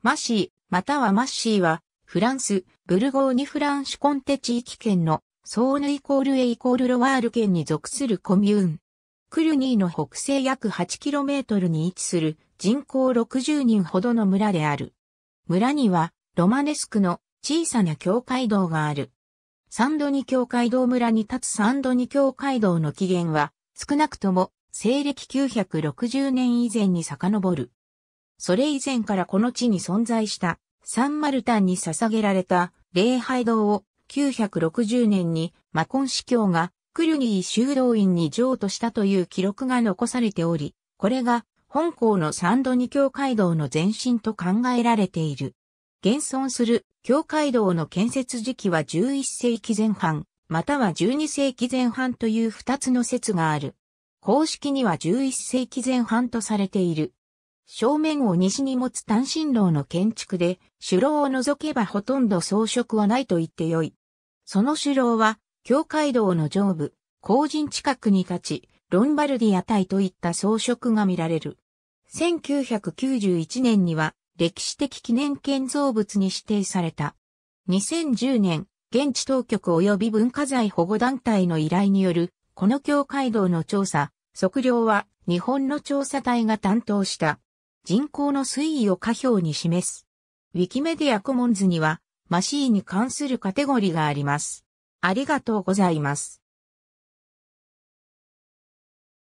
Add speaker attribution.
Speaker 1: マ
Speaker 2: シー、またはマッシーは、フランス、ブルゴーニフランシュコンテ地域圏の、ソーヌイコールエイコールロワール県に属するコミューン。クルニーの北西約 8km に位置する人口60人ほどの村である。村にはロマネスクの小さな教会堂がある。サンドニ教会堂村に立つサンドニ教会堂の起源は少なくとも西暦960年以前に遡る。それ以前からこの地に存在したサンマルタンに捧げられた礼拝堂を960年にマコン司教がクリュニー修道院に譲渡したという記録が残されており、これが本校のサンドニ教会堂の前身と考えられている。現存する教会堂の建設時期は11世紀前半、または12世紀前半という2つの説がある。公式には11世紀前半とされている。正面を西に持つ単身楼の建築で、主楼を除けばほとんど装飾はないと言ってよい。その主楼は、教会道の上部、後陣近くに立ち、ロンバルディア隊といった装飾が見られる。1991年には、歴史的記念建造物に指定された。2010年、現地当局及び文化財保護団体の依頼による、この教会道の調査、測量は日本の調査隊が担当した。人口の推移を下表に示す。ウィキメディアコモンズには、マシーに関するカテゴリがあります。あ
Speaker 1: りがとうございます。